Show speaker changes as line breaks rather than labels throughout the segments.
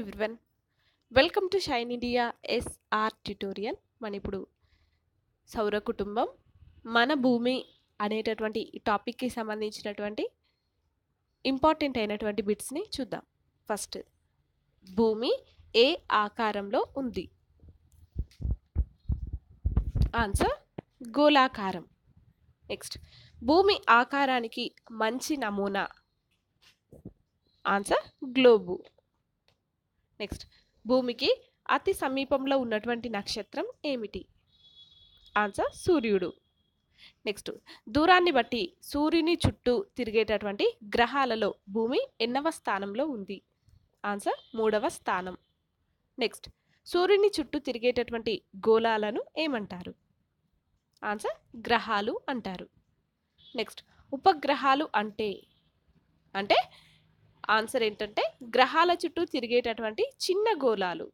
everyone welcome to shine India SR tutorial మన ఇప్పుడు సౌర కుటుంబం మన భూమి అనేటటువంటి టాపిక్కి సంబంధించినటువంటి ఇంపార్టెంట్ అయినటువంటి బిట్స్ని చూద్దాం ఫస్ట్ భూమి ఏ ఆకారంలో ఉంది ఆన్సర్ గోళాకారం నెక్స్ట్ భూమి ఆకారానికి మంచి నమూనా ఆన్సర్ గ్లోబు నెక్స్ట్ భూమికి అతి సమీపంలో ఉన్నటువంటి నక్షత్రం ఏమిటి ఆన్సర్ సూర్యుడు నెక్స్ట్ దూరాన్ని బట్టి సూర్యుని చుట్టూ తిరిగేటటువంటి గ్రహాలలో భూమి ఎన్నవ స్థానంలో ఉంది ఆన్సర్ మూడవ స్థానం నెక్స్ట్ సూర్యుని చుట్టూ తిరిగేటటువంటి గోళాలను ఏమంటారు ఆన్సర్ గ్రహాలు అంటారు నెక్స్ట్ ఉపగ్రహాలు అంటే అంటే ఆన్సర్ ఏంటంటే గ్రహాల చుట్టూ తిరిగేటటువంటి చిన్న గోళాలు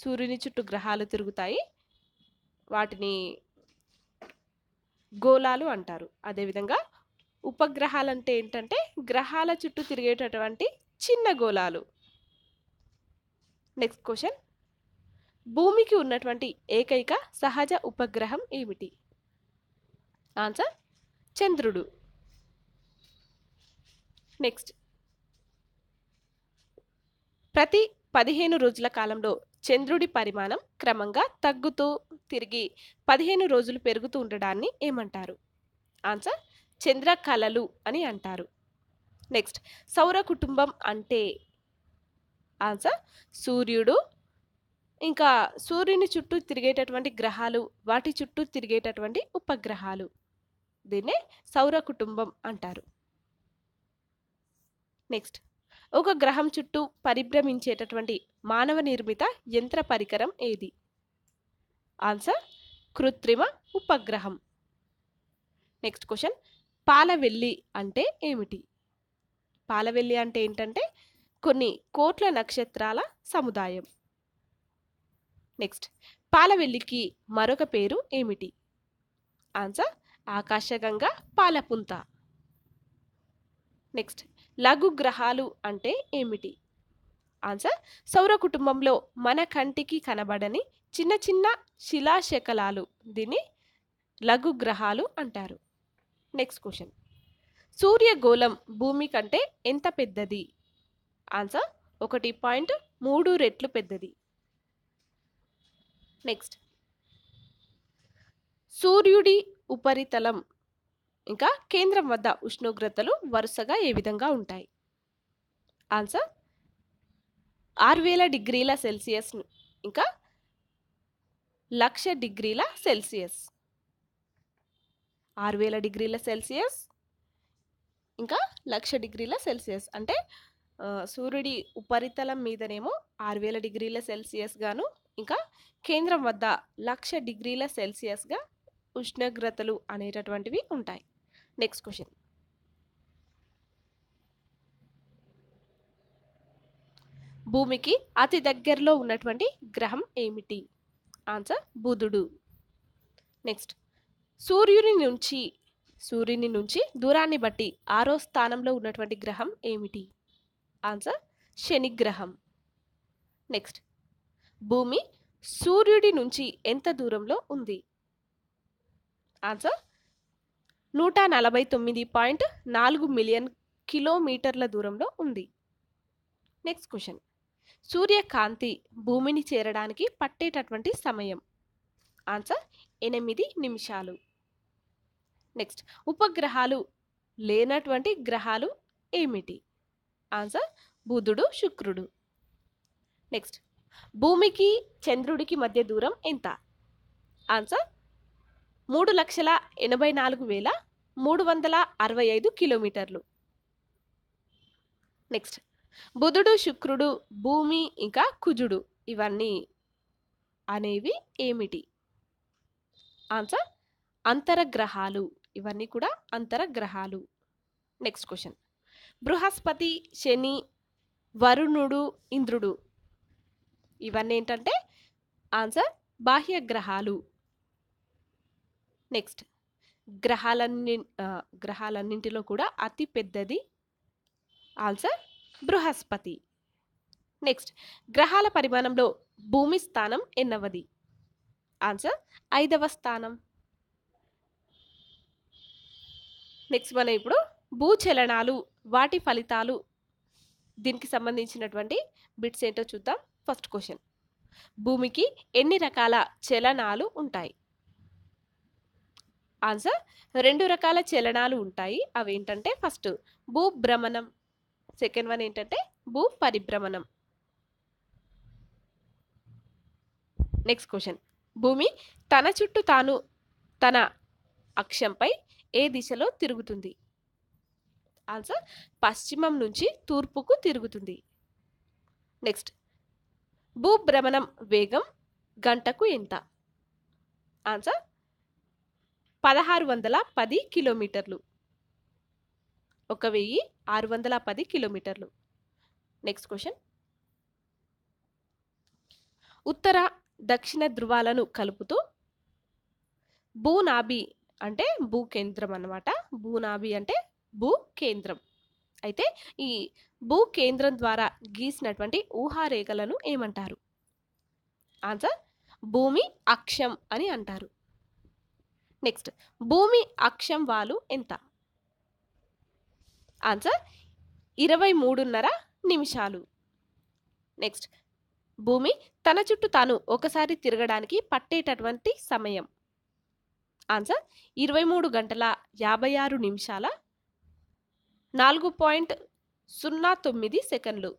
సూర్యుని చుట్టూ గ్రహాలు తిరుగుతాయి వాటిని గోళాలు అంటారు అదేవిధంగా ఉపగ్రహాలు అంటే ఏంటంటే గ్రహాల చుట్టూ తిరిగేటటువంటి చిన్న గోళాలు నెక్స్ట్ క్వశ్చన్ భూమికి ఉన్నటువంటి ఏకైక సహజ ఉపగ్రహం ఏమిటి ఆన్సర్ చంద్రుడు నెక్స్ట్ ప్రతి పదిహేను రోజుల కాలంలో చంద్రుడి పరిమాణం క్రమంగా తగ్గుతూ తిరిగి పదిహేను రోజులు పెరుగుతూ ఉండడాన్ని ఏమంటారు ఆన్సర్ చంద్ర కళలు అని అంటారు నెక్స్ట్ సౌర కుటుంబం అంటే ఆన్సర్ సూర్యుడు ఇంకా సూర్యుని చుట్టూ తిరిగేటటువంటి గ్రహాలు వాటి చుట్టూ తిరిగేటటువంటి ఉపగ్రహాలు దీన్నే సౌర కుటుంబం అంటారు నెక్స్ట్ ఒక గ్రహం చుట్టూ పరిభ్రమించేటటువంటి మానవ నిర్మిత యంత్ర పరికరం ఏది ఆన్సర్ కృత్రిమ ఉపగ్రహం నెక్స్ట్ క్వశ్చన్ పాలవెల్లి అంటే ఏమిటి పాలవెల్లి అంటే ఏంటంటే కొన్ని కోట్ల నక్షత్రాల సముదాయం నెక్స్ట్ పాలవెల్లికి మరొక పేరు ఏమిటి ఆన్సర్ ఆకాశగంగా పాలపుంత నెక్స్ట్ లఘు గ్రహాలు అంటే ఏమిటి ఆన్సర్ సౌర కుటుంబంలో మన కంటికి కనబడని చిన్న చిన్న శిలాశకలాలు దీన్ని లఘు గ్రహాలు అంటారు నెక్స్ట్ క్వశ్చన్ సూర్యగోళం భూమి కంటే ఎంత పెద్దది ఆన్సర్ ఒకటి పాయింట్ మూడు రెట్లు పెద్దది నెక్స్ట్ సూర్యుడి ఉపరితలం ఇంకా కేంద్రం వద్ద ఉష్ణోగ్రతలు వరుసగా ఏ విధంగా ఉంటాయి ఆన్సర్ ఆరు వేల డిగ్రీల సెల్సియస్ ఇంకా లక్ష డిగ్రీల సెల్సియస్ ఆరు వేల డిగ్రీల సెల్సియస్ ఇంకా లక్ష డిగ్రీల సెల్సియస్ అంటే సూర్యుడి ఉపరితలం మీదనేమో ఆరు వేల డిగ్రీల సెల్సియస్ గాను ఇంకా కేంద్రం వద్ద లక్ష డిగ్రీల సెల్సియస్గా ఉష్ణోగ్రతలు అనేటటువంటివి ఉంటాయి నెక్స్ట్ క్వశ్చన్ భూమికి అతి దగ్గరలో ఉన్నటువంటి గ్రహం ఏమిటి ఆన్సర్ బుధుడు నెక్స్ట్ సూర్యుని నుంచి సూర్యుని నుంచి దూరాన్ని బట్టి ఆరో స్థానంలో ఉన్నటువంటి గ్రహం ఏమిటి ఆన్సర్ శని గ్రహం నెక్స్ట్ భూమి సూర్యుడి నుంచి ఎంత దూరంలో ఉంది ఆన్సర్ నూట నలభై తొమ్మిది పాయింట్ నాలుగు మిలియన్ కిలోమీటర్ల దూరంలో ఉంది నెక్స్ట్ క్వశ్చన్ సూర్యకాంతి భూమిని చేరడానికి పట్టేటటువంటి సమయం ఆన్సర్ ఎనిమిది నిమిషాలు నెక్స్ట్ ఉపగ్రహాలు లేనటువంటి గ్రహాలు ఏమిటి ఆన్సర్ బుధుడు శుక్రుడు నెక్స్ట్ భూమికి చంద్రుడికి మధ్య దూరం ఎంత ఆన్సర్ మూడు లక్షల ఎనభై నాలుగు వేల మూడు వందల అరవై ఐదు కిలోమీటర్లు నెక్స్ట్ బుధుడు శుక్రుడు భూమి ఇంకా కుజుడు ఇవన్నీ అనేవి ఏమిటి ఆన్సర్ అంతరగ్రహాలు ఇవన్నీ కూడా అంతరగ్రహాలు నెక్స్ట్ క్వశ్చన్ బృహస్పతి శని వరుణుడు ఇంద్రుడు ఇవన్నీ ఏంటంటే ఆన్సర్ బాహ్య గ్రహాలు నెక్స్ట్ గ్రహాలన్ని గ్రహాలన్నింటిలో కూడా అతి పెద్దది ఆన్సర్ బృహస్పతి నెక్స్ట్ గ్రహాల పరిమాణంలో భూమి స్థానం ఎన్నవది ఆన్సర్ ఐదవ స్థానం నెక్స్ట్ మనం ఇప్పుడు భూచలనాలు వాటి ఫలితాలు దీనికి సంబంధించినటువంటి బిట్స్ ఏంటో చూద్దాం ఫస్ట్ క్వశ్చన్ భూమికి ఎన్ని రకాల చలనాలు ఉంటాయి ఆన్సర్ రెండు రకాల చలనాలు ఉంటాయి అవి ఏంటంటే ఫస్ట్ భూ భ్రమణం సెకండ్ వన్ ఏంటంటే భూ పరిభ్రమణం నెక్స్ట్ క్వశ్చన్ భూమి తన చుట్టూ తాను తన అక్షంపై ఏ దిశలో తిరుగుతుంది ఆన్సర్ పశ్చిమం నుంచి తూర్పుకు తిరుగుతుంది నెక్స్ట్ భూభ్రమణం వేగం గంటకు ఎంత ఆన్సర్ పదహారు వందల పది కిలోమీటర్లు ఒక వెయ్యి ఆరు వందల పది కిలోమీటర్లు నెక్స్ట్ క్వశ్చన్ ఉత్తర దక్షిణ ధృవాలను కలుపుతూ భూనాభి అంటే భూ కేంద్రం అనమాట భూనాభి అంటే భూ కేంద్రం అయితే ఈ భూ కేంద్రం ద్వారా గీసినటువంటి ఊహారేఖలను ఏమంటారు ఆన్సర్ భూమి అక్షం అని అంటారు నెక్స్ట్ భూమి అక్షం వాలు ఎంత ఆన్సర్ ఇరవై మూడున్నర నిమిషాలు నెక్స్ట్ భూమి తన చుట్టూ తాను ఒకసారి తిరగడానికి పట్టేటటువంటి సమయం ఆన్సర్ ఇరవై మూడు గంటల యాభై ఆరు నిమిషాల నాలుగు పాయింట్ సున్నా తొమ్మిది సెకండ్లు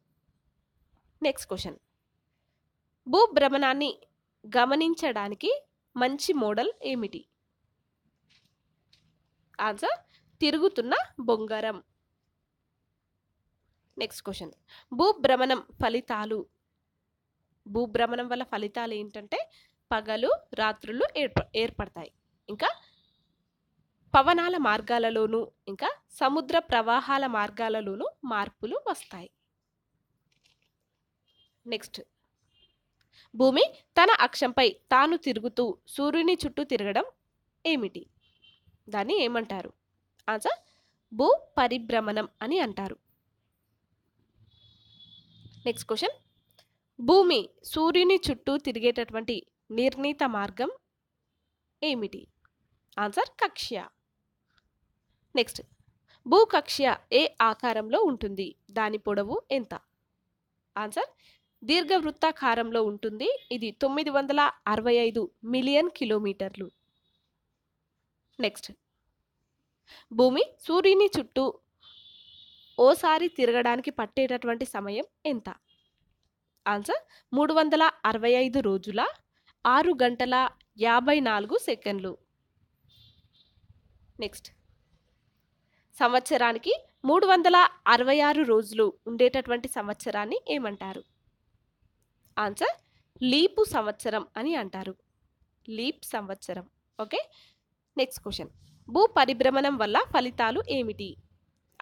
నెక్స్ట్ క్వశ్చన్ భూభ్రమణాన్ని గమనించడానికి మంచి మోడల్ ఏమిటి ఆన్సర్ తిరుగుతున్న బొంగరం నెక్స్ట్ క్వశ్చన్ భూభ్రమణం ఫలితాలు భూభ్రమణం వల్ల ఫలితాలు ఏంటంటే పగలు రాత్రులు ఏర్ప ఏర్పడతాయి ఇంకా పవనాల మార్గాలలోనూ ఇంకా సముద్ర ప్రవాహాల మార్గాలలోనూ మార్పులు వస్తాయి నెక్స్ట్ భూమి తన అక్షంపై తాను తిరుగుతూ సూర్యుని చుట్టూ తిరగడం ఏమిటి దాన్ని ఏమంటారు ఆన్సర్ భూ పరిభ్రమణం అని అంటారు నెక్స్ట్ క్వశ్చన్ భూమి సూర్యుని చుట్టూ తిరిగేటటువంటి నిర్ణీత మార్గం ఏమిటి ఆన్సర్ కక్ష్య నెక్స్ట్ భూకక్ష్య ఏ ఆకారంలో ఉంటుంది దాని పొడవు ఎంత ఆన్సర్ దీర్ఘవృత్తాకారంలో ఉంటుంది ఇది తొమ్మిది వందల అరవై ఐదు మిలియన్ కిలోమీటర్లు నెక్స్ట్ భూమి సూర్యుని చుట్టూ ఓసారి తిరగడానికి పట్టేటటువంటి సమయం ఎంత ఆన్సర్ మూడు వందల అరవై ఐదు రోజుల ఆరు గంటల యాభై నాలుగు సెకండ్లు నెక్స్ట్ సంవత్సరానికి మూడు వందల అరవై ఆరు రోజులు ఉండేటటువంటి సంవత్సరాన్ని ఏమంటారు ఆన్సర్ లీపు సంవత్సరం అని అంటారు లీప్ సంవత్సరం ఓకే నెక్స్ట్ క్వశ్చన్ భూ పరిభ్రమణం వల్ల ఫలితాలు ఏమిటి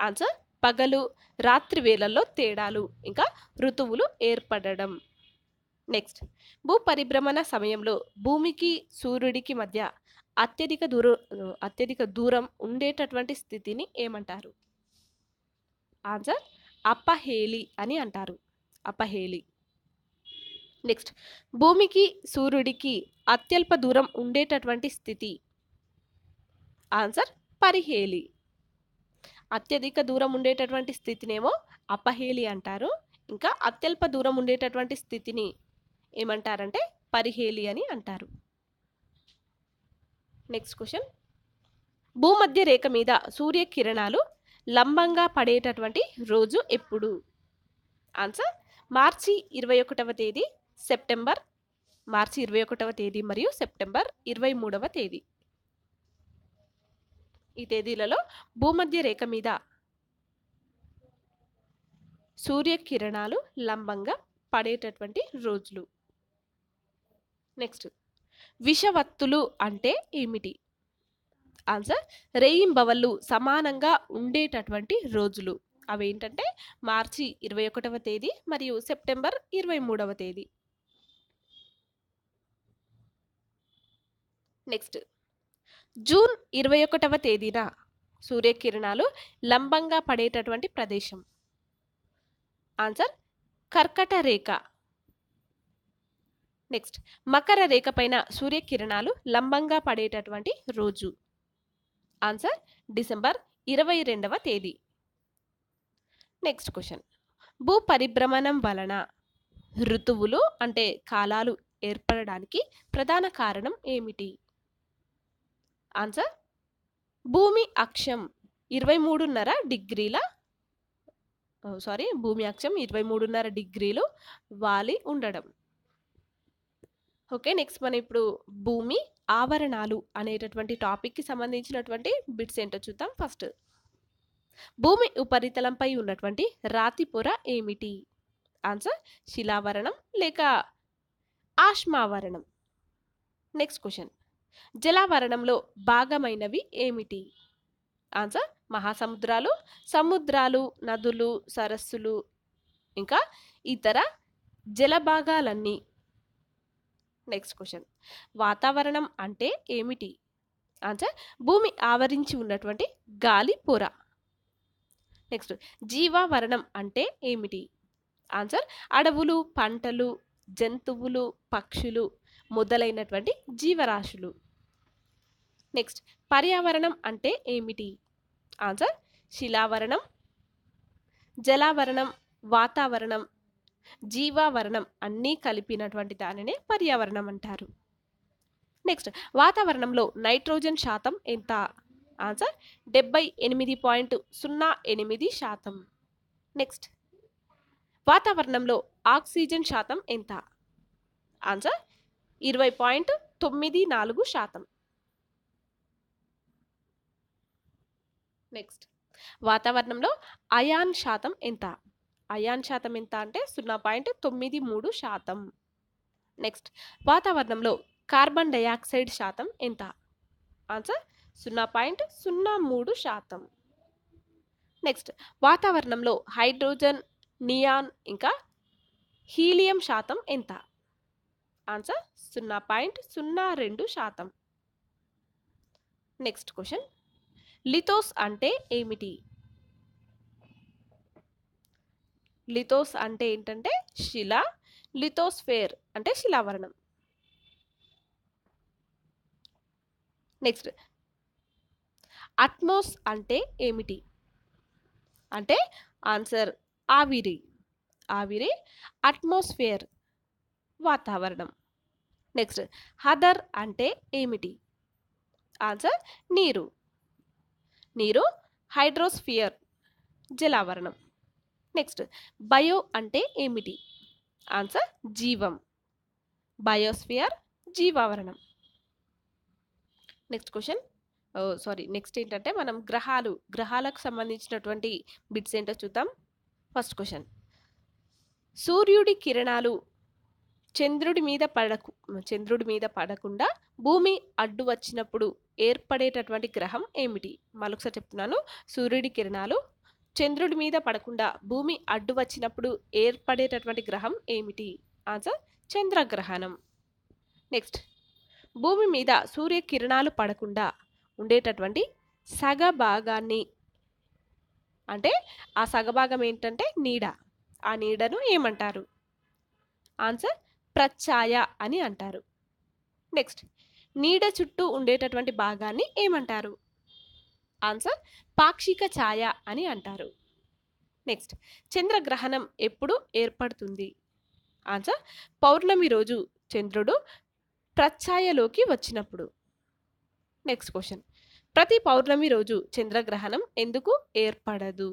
ఆన్సర్ పగలు రాత్రి వేళల్లో తేడాలు ఇంకా ఋతువులు ఏర్పడడం నెక్స్ట్ భూ పరిభ్రమణ సమయంలో భూమికి సూర్యుడికి మధ్య అత్యధిక దూరం అత్యధిక దూరం ఉండేటటువంటి స్థితిని ఏమంటారు ఆన్సర్ అపహేలి అని అంటారు అపహేలి నెక్స్ట్ భూమికి సూర్యుడికి అత్యల్ప దూరం ఉండేటటువంటి స్థితి ఆన్సర్ పరిహేలి అత్యధిక దూరం ఉండేటటువంటి స్థితినేమో అపహేలి అంటారు ఇంకా అత్యల్ప దూరం ఉండేటటువంటి స్థితిని ఏమంటారంటే పరిహేలి అని అంటారు నెక్స్ట్ క్వశ్చన్ భూమధ్య రేఖ మీద సూర్యకిరణాలు లంబంగా పడేటటువంటి రోజు ఎప్పుడు ఆన్సర్ మార్చి ఇరవై ఒకటవ తేదీ సెప్టెంబర్ మార్చి ఇరవై ఒకటవ తేదీ మరియు సెప్టెంబర్ ఇరవై మూడవ తేదీ ఈ తేదీలలో భూమధ్య రేఖ మీద సూర్యకిరణాలు లంబంగా పడేటటువంటి రోజులు నెక్స్ట్ విషవత్తులు అంటే ఏమిటి ఆన్సర్ రేయింబవళ్ళు సమానంగా ఉండేటటువంటి రోజులు అవేంటంటే మార్చి ఇరవై ఒకటవ తేదీ మరియు సెప్టెంబర్ ఇరవై మూడవ తేదీ నెక్స్ట్ జూన్ ఇరవై ఒకటవ తేదీన సూర్యకిరణాలు లంబంగా పడేటటువంటి ప్రదేశం ఆన్సర్ కర్కట రేఖ నెక్స్ట్ మకర రేఖ పైన సూర్యకిరణాలు లంబంగా పడేటటువంటి రోజు ఆన్సర్ డిసెంబర్ ఇరవై రెండవ తేదీ నెక్స్ట్ క్వశ్చన్ భూ పరిభ్రమణం వలన ఋతువులు అంటే కాలాలు ఏర్పడడానికి ప్రధాన కారణం ఏమిటి ఆన్సర్ భూమి అక్షం ఇరవై మూడున్నర డిగ్రీల సారీ భూమి అక్షం ఇరవై మూడున్నర డిగ్రీలు వాలి ఉండడం ఓకే నెక్స్ట్ మనం ఇప్పుడు భూమి ఆవరణాలు అనేటటువంటి టాపిక్కి సంబంధించినటువంటి బిట్స్ ఏంటో చూద్దాం ఫస్ట్ భూమి ఉపరితలంపై ఉన్నటువంటి రాతి పొర ఏమిటి ఆన్సర్ శిలావరణం లేక ఆష్మావరణం నెక్స్ట్ క్వశ్చన్ జలావరణంలో భాగమైనవి ఏమిటి ఆన్సర్ మహాసముద్రాలు సముద్రాలు నదులు సరస్సులు ఇంకా ఇతర జలభాగాలన్నీ నెక్స్ట్ క్వశ్చన్ వాతావరణం అంటే ఏమిటి ఆన్సర్ భూమి ఆవరించి ఉన్నటువంటి గాలి పొర నెక్స్ట్ జీవావరణం అంటే ఏమిటి ఆన్సర్ అడవులు పంటలు జంతువులు పక్షులు మొదలైనటువంటి జీవరాశులు నెక్స్ట్ పర్యావరణం అంటే ఏమిటి ఆన్సర్ శిలావరణం జలావరణం వాతావరణం జీవావరణం అన్నీ కలిపినటువంటి దానినే పర్యావరణం అంటారు నెక్స్ట్ వాతావరణంలో నైట్రోజన్ శాతం ఎంత ఆన్సర్ డెబ్బై ఎనిమిది పాయింట్ సున్నా ఎనిమిది శాతం నెక్స్ట్ వాతావరణంలో ఆక్సిజన్ శాతం ఎంత ఆన్సర్ ఇరవై పాయింట్ తొమ్మిది నాలుగు శాతం నెక్స్ట్ వాతావరణంలో అయాన్ శాతం ఎంత అయాన్ శాతం ఎంత అంటే సున్నా పాయింట్ తొమ్మిది మూడు శాతం నెక్స్ట్ వాతావరణంలో కార్బన్ డయాక్సైడ్ శాతం ఎంత ఆన్సర్ సున్నా పాయింట్ సున్నా మూడు శాతం నెక్స్ట్ వాతావరణంలో హైడ్రోజన్ నియాన్ ఇంకా హీలియం శాతం ఎంత ఆన్సర్ సున్నా పాయింట్ సున్నా రెండు శాతం నెక్స్ట్ క్వశ్చన్ లిథోస్ అంటే ఏమిటి లిథోస్ అంటే ఏంటంటే శిలా లిథోస్ఫేర్ అంటే శిలావరణం నెక్స్ట్ అట్మోస్ అంటే ఏమిటి అంటే ఆన్సర్ ఆవిరి ఆవిరి అట్మాస్ఫియర్ వాతావరణం నెక్స్ట్ హదర్ అంటే ఏమిటి ఆన్సర్ నీరు నీరు హైడ్రోస్ఫియర్ జలావరణం నెక్స్ట్ బయో అంటే ఏమిటి ఆన్సర్ జీవం బయోస్ఫియర్ జీవావరణం నెక్స్ట్ క్వశ్చన్ సారీ నెక్స్ట్ ఏంటంటే మనం గ్రహాలు గ్రహాలకు సంబంధించినటువంటి బిట్స్ ఏంటో చూద్దాం ఫస్ట్ క్వశ్చన్ సూర్యుడి కిరణాలు చంద్రుడి మీద పడకు చంద్రుడి మీద పడకుండా భూమి అడ్డు వచ్చినప్పుడు ఏర్పడేటటువంటి గ్రహం ఏమిటి మరొకసారి చెప్తున్నాను సూర్యుడి కిరణాలు చంద్రుడి మీద పడకుండా భూమి అడ్డు వచ్చినప్పుడు ఏర్పడేటటువంటి గ్రహం ఏమిటి ఆన్సర్ చంద్రగ్రహణం నెక్స్ట్ భూమి మీద సూర్య కిరణాలు పడకుండా ఉండేటటువంటి సగ భాగాన్ని అంటే ఆ సగభాగం ఏంటంటే నీడ ఆ నీడను ఏమంటారు ఆన్సర్ ప్రఛాయ అని అంటారు నెక్స్ట్ నీడ చుట్టూ ఉండేటటువంటి భాగాన్ని ఏమంటారు ఆన్సర్ పాక్షిక ఛాయ అని అంటారు నెక్స్ట్ చంద్రగ్రహణం ఎప్పుడు ఏర్పడుతుంది ఆన్సర్ పౌర్ణమి రోజు చంద్రుడు ప్రఛాయలోకి వచ్చినప్పుడు నెక్స్ట్ క్వశ్చన్ ప్రతి పౌర్ణమి రోజు చంద్రగ్రహణం ఎందుకు ఏర్పడదు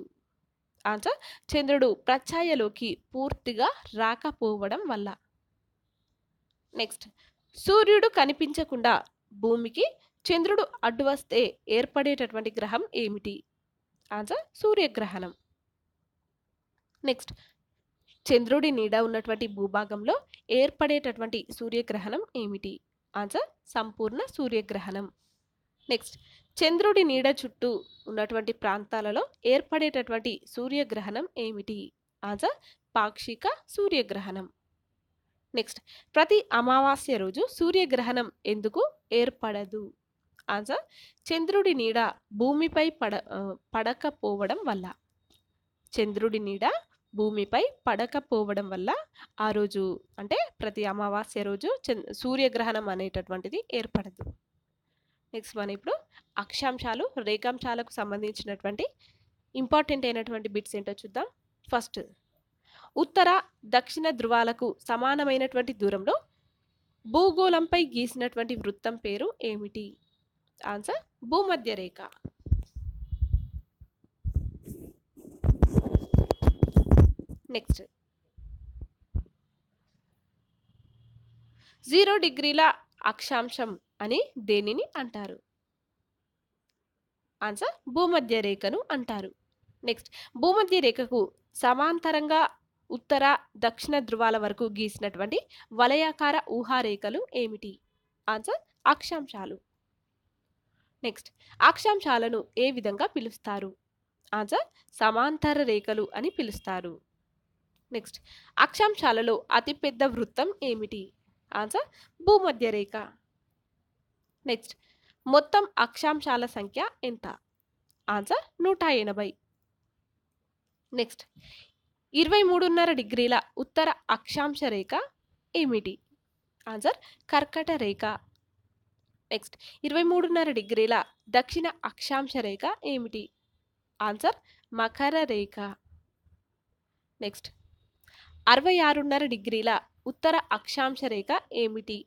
ఆన్సర్ చంద్రుడు ప్రఛాయలోకి పూర్తిగా రాకపోవడం వల్ల నెక్స్ట్ సూర్యుడు కనిపించకుండా భూమికి చంద్రుడు అడ్డు వస్తే ఏర్పడేటటువంటి గ్రహం ఏమిటి ఆన్సర్ సూర్యగ్రహణం నెక్స్ట్ చంద్రుడి నీడ ఉన్నటువంటి భూభాగంలో ఏర్పడేటటువంటి సూర్యగ్రహణం ఏమిటి ఆన్సర్ సంపూర్ణ సూర్యగ్రహణం నెక్స్ట్ చంద్రుడి నీడ చుట్టూ ఉన్నటువంటి ప్రాంతాలలో ఏర్పడేటటువంటి సూర్యగ్రహణం ఏమిటి ఆన్సర్ పాక్షిక సూర్యగ్రహణం నెక్స్ట్ ప్రతి అమావాస్య రోజు సూర్యగ్రహణం ఎందుకు ఏర్పడదు ఆన్సర్ చంద్రుడి నీడ భూమిపై పడ పడకపోవడం వల్ల చంద్రుడి నీడ భూమిపై పడకపోవడం వల్ల ఆ రోజు అంటే ప్రతి అమావాస్య రోజు సూర్యగ్రహణం అనేటటువంటిది ఏర్పడదు నెక్స్ట్ మనం ఇప్పుడు అక్షాంశాలు రేఖాంశాలకు సంబంధించినటువంటి ఇంపార్టెంట్ అయినటువంటి బిట్స్ ఏంటో చూద్దాం ఫస్ట్ ఉత్తర దక్షిణ ధృవాలకు సమానమైనటువంటి దూరంలో భూగోళంపై గీసినటువంటి వృత్తం పేరు ఏమిటి ఆన్సర్ భూమధ్య రేఖ నెక్స్ట్ జీరో డిగ్రీల అక్షాంశం అని దేనిని అంటారు ఆన్సర్ భూమధ్య రేఖను అంటారు నెక్స్ట్ భూమధ్య రేఖకు సమాంతరంగా ఉత్తర దక్షిణ ధృవాల వరకు గీసినటువంటి వలయాకార ఊహారేఖలు ఏమిటి ఆన్సర్ అక్షాంశాలు నెక్స్ట్ అక్షాంశాలను ఏ విధంగా పిలుస్తారు ఆన్సర్ సమాంతర రేఖలు అని పిలుస్తారు నెక్స్ట్ అక్షాంశాలలో అతిపెద్ద వృత్తం ఏమిటి ఆన్సర్ భూమధ్య రేఖ నెక్స్ట్ మొత్తం అక్షాంశాల సంఖ్య ఎంత ఆన్సర్ నూట ఎనభై నెక్స్ట్ ఇరవై మూడున్నర డిగ్రీల ఉత్తర అక్షాంశ రేఖ ఏమిటి ఆన్సర్ కర్కట రేఖ నెక్స్ట్ ఇరవై మూడున్నర డిగ్రీల దక్షిణ అక్షాంశ రేఖ ఏమిటి ఆన్సర్ మకర రేఖ నెక్స్ట్ అరవై ఆరున్నర డిగ్రీల ఉత్తర అక్షాంశ రేఖ ఏమిటి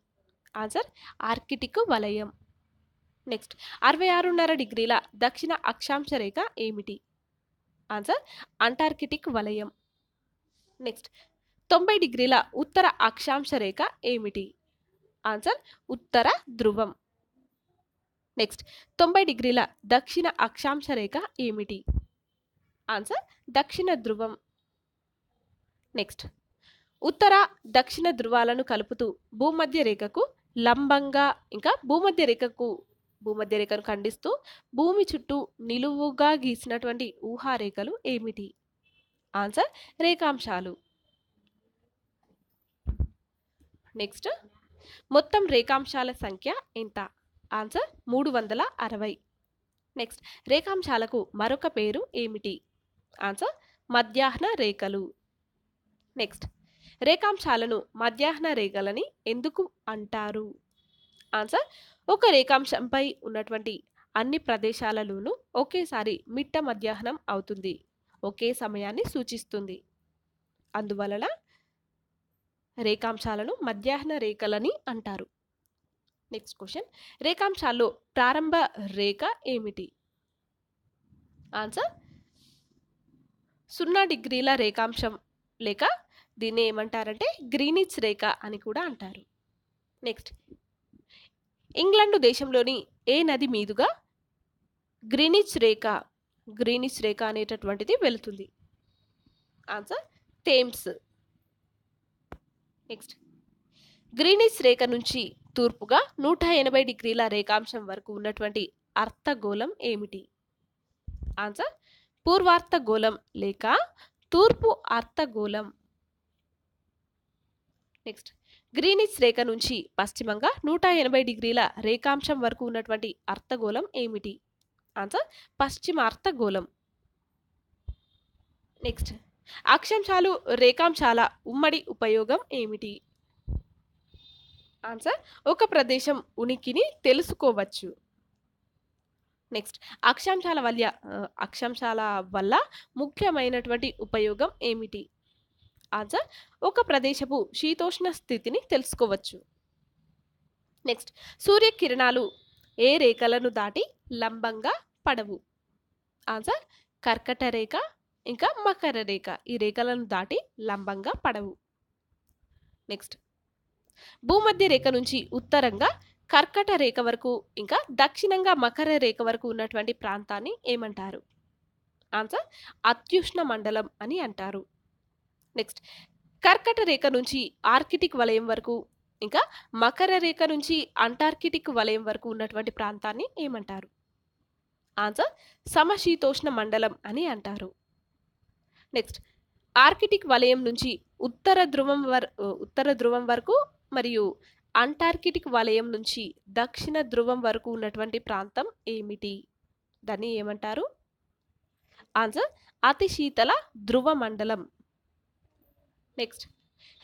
ఆన్సర్ ఆర్కిటిక్ వలయం నెక్స్ట్ అరవై ఆరున్నర డిగ్రీల దక్షిణ అక్షాంశ రేఖ ఏమిటి ఆన్సర్ అంటార్కిటిక్ వలయం నెక్స్ట్ తొంభై డిగ్రీల ఉత్తర అక్షాంశ రేఖ ఏమిటి ఆన్సర్ ఉత్తర ధ్రువం నెక్స్ట్ తొంభై డిగ్రీల దక్షిణ అక్షాంశ రేఖ ఏమిటి ఆన్సర్ దక్షిణ ధ్రువం నెక్స్ట్ ఉత్తర దక్షిణ ధ్రువాలను కలుపుతూ భూమధ్య రేఖకు లంబంగా ఇంకా భూమధ్య రేఖకు భూమధ్య రేఖను ఖండిస్తూ భూమి చుట్టూ నిలువుగా గీసినటువంటి ఊహారేఖలు ఏమిటి ఆన్సర్ రేఖాంశాలు నెక్స్ట్ మొత్తం రేఖాంశాల సంఖ్య ఎంత ఆన్సర్ మూడు వందల అరవై నెక్స్ట్ రేఖాంశాలకు మరొక పేరు ఏమిటి ఆన్సర్ మధ్యాహ్న రేఖలు నెక్స్ట్ రేఖాంశాలను మధ్యాహ్న రేఖలని ఎందుకు అంటారు ఆన్సర్ ఒక రేఖాంశంపై ఉన్నటువంటి అన్ని ప్రదేశాలలోనూ ఒకేసారి మిట్ట మధ్యాహ్నం అవుతుంది ఒకే సమయాన్ని సూచిస్తుంది అందువలన రేఖాంశాలను మధ్యాహ్న రేఖలని అంటారు నెక్స్ట్ క్వశ్చన్ రేఖాంశాల్లో ప్రారంభ రేఖ ఏమిటి ఆన్సర్ సున్నా డిగ్రీల రేఖాంశం లేక దీన్ని ఏమంటారంటే గ్రీనిచ్ రేఖ అని కూడా అంటారు నెక్స్ట్ ఇంగ్లాండ్ దేశంలోని ఏ నది మీదుగా గ్రీనిచ్ రేఖ గ్రీనిష్ రేఖ అనేటటువంటిది వెళుతుంది ఆన్సర్ థేమ్స్ నెక్స్ట్ గ్రీనిష్ రేఖ నుంచి తూర్పుగా నూట ఎనభై డిగ్రీల రేఖాంశం వరకు ఉన్నటువంటి అర్థగోళం ఏమిటి ఆన్సర్ పూర్వార్థగోళం లేక తూర్పు అర్థగోళం నెక్స్ట్ గ్రీనిష్ రేఖ నుంచి పశ్చిమంగా నూట ఎనభై డిగ్రీల రేఖాంశం వరకు ఉన్నటువంటి అర్థగోళం ఏమిటి ఆన్సర్ పశ్చిమార్ధగోళం నెక్స్ట్ అక్షాంశాలు రేఖాంశాల ఉమ్మడి ఉపయోగం ఏమిటి ఆన్సర్ ఒక ప్రదేశం ఉనికిని తెలుసుకోవచ్చు నెక్స్ట్ అక్షాంశాల వల్ల అక్షాంశాల వల్ల ముఖ్యమైనటువంటి ఉపయోగం ఏమిటి ఆన్సర్ ఒక ప్రదేశపు శీతోష్ణ స్థితిని తెలుసుకోవచ్చు నెక్స్ట్ సూర్యకిరణాలు ఏ రేఖలను దాటి లంబంగా పడవు ఆన్సర్ కర్కట రేఖ ఇంకా మకర రేఖ ఈ రేఖలను దాటి లంబంగా పడవు నెక్స్ట్ భూమధ్య రేఖ నుంచి ఉత్తరంగా కర్కట రేఖ వరకు ఇంకా దక్షిణంగా మకర రేఖ వరకు ఉన్నటువంటి ప్రాంతాన్ని ఏమంటారు ఆన్సర్ అత్యుష్ణ మండలం అని అంటారు నెక్స్ట్ కర్కట రేఖ నుంచి ఆర్కిటిక్ వలయం వరకు ఇంకా మకర రేఖ నుంచి అంటార్కిటిక్ వలయం వరకు ఉన్నటువంటి ప్రాంతాన్ని ఏమంటారు ఆన్సర్ సమశీతోష్ణ మండలం అని అంటారు నెక్స్ట్ ఆర్కిటిక్ వలయం నుంచి ఉత్తర ధ్రువం వర ఉత్తర ధ్రువం వరకు మరియు అంటార్కిటిక్ వలయం నుంచి దక్షిణ ధ్రువం వరకు ఉన్నటువంటి ప్రాంతం ఏమిటి దాన్ని ఏమంటారు ఆన్సర్ అతి శీతల ధ్రువ మండలం నెక్స్ట్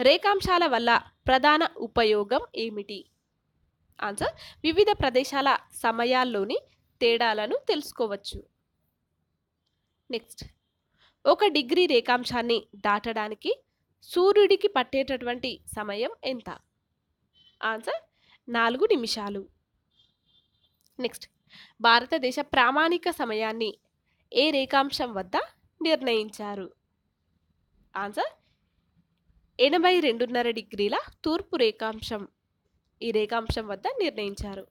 రేఖాంశాల వల్ల ప్రధాన ఉపయోగం ఏమిటి ఆన్సర్ వివిధ ప్రదేశాల సమయాల్లోని తేడాలను తెలుసుకోవచ్చు నెక్స్ట్ ఒక డిగ్రీ రేఖాంశాన్ని దాటడానికి సూర్యుడికి పట్టేటటువంటి సమయం ఎంత ఆన్సర్ నాలుగు నిమిషాలు నెక్స్ట్ భారతదేశ ప్రామాణిక సమయాన్ని ఏ రేఖాంశం వద్ద నిర్ణయించారు ఆన్సర్ ఎనభై రెండున్నర డిగ్రీల తూర్పు రేఖాంశం ఈ రేఖాంశం వద్ద నిర్ణయించారు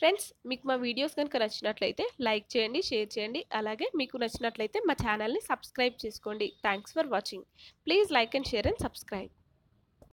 ఫ్రెండ్స్ మీకు మా వీడియోస్ కనుక నచ్చినట్లయితే లైక్ చేయండి షేర్ చేయండి అలాగే మీకు నచ్చినట్లయితే మా ఛానల్ని సబ్స్క్రైబ్ చేసుకోండి thanks for watching please like and share and subscribe